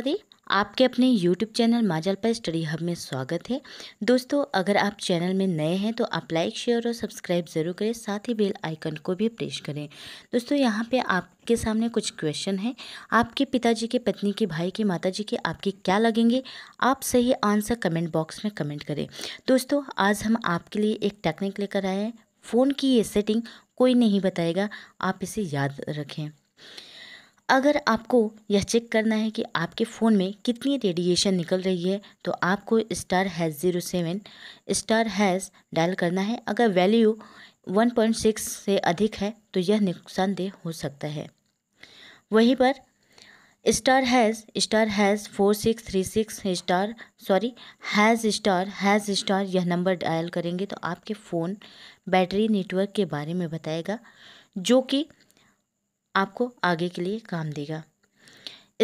बता आपके अपने YouTube चैनल माजल पर स्टडी हब में स्वागत है दोस्तों अगर आप चैनल में नए हैं तो आप लाइक शेयर और सब्सक्राइब ज़रूर करें साथ ही बेल आइकन को भी प्रेस करें दोस्तों यहाँ पे आपके सामने कुछ क्वेश्चन हैं आपके पिताजी के पत्नी के भाई के माताजी के आपके क्या लगेंगे आप सही आंसर कमेंट बॉक्स में कमेंट करें दोस्तों आज हम आपके लिए एक टेक्निक लेकर आए हैं फ़ोन की ये सेटिंग कोई नहीं बताएगा आप इसे याद रखें अगर आपको यह चेक करना है कि आपके फ़ोन में कितनी रेडिएशन निकल रही है तो आपको star hash zero seven star hash dial करना है अगर वैल्यू वन पॉइंट सिक्स से अधिक है तो यह नुकसानदेह हो सकता है वहीं पर star hash star hash four six three six star sorry hash star hash star यह नंबर डायल करेंगे तो आपके फ़ोन बैटरी नेटवर्क के बारे में बताएगा जो कि आपको आगे के लिए काम देगा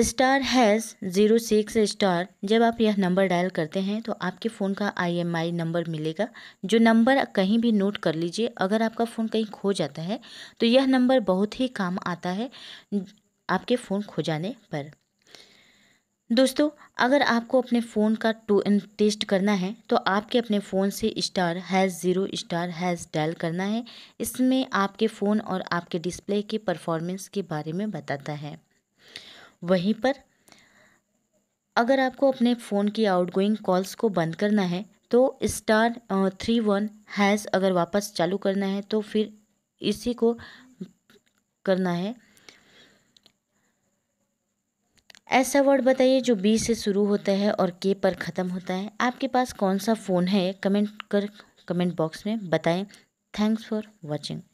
star hash zero six star जब आप यह नंबर डायल करते हैं तो आपके फ़ोन का आईएमआई नंबर मिलेगा जो नंबर कहीं भी नोट कर लीजिए अगर आपका फ़ोन कहीं खो जाता है तो यह नंबर बहुत ही काम आता है आपके फ़ोन खो जाने पर दोस्तों अगर आपको अपने फ़ोन का टू टेस्ट करना है तो आपके अपने फ़ोन से star hash zero star hash dial करना है इसमें आपके फ़ोन और आपके डिस्प्ले के परफॉर्मेंस के बारे में बताता है वहीं पर अगर आपको अपने फ़ोन की आउटगोइंग कॉल्स को बंद करना है तो स्टार थ्री वन हैज़ अगर वापस चालू करना है तो फिर इसी को करना है ऐसा वर्ड बताइए जो बी से शुरू होता है और के पर ख़त्म होता है आपके पास कौन सा फ़ोन है कमेंट कर कमेंट बॉक्स में बताएं थैंक्स फॉर वॉचिंग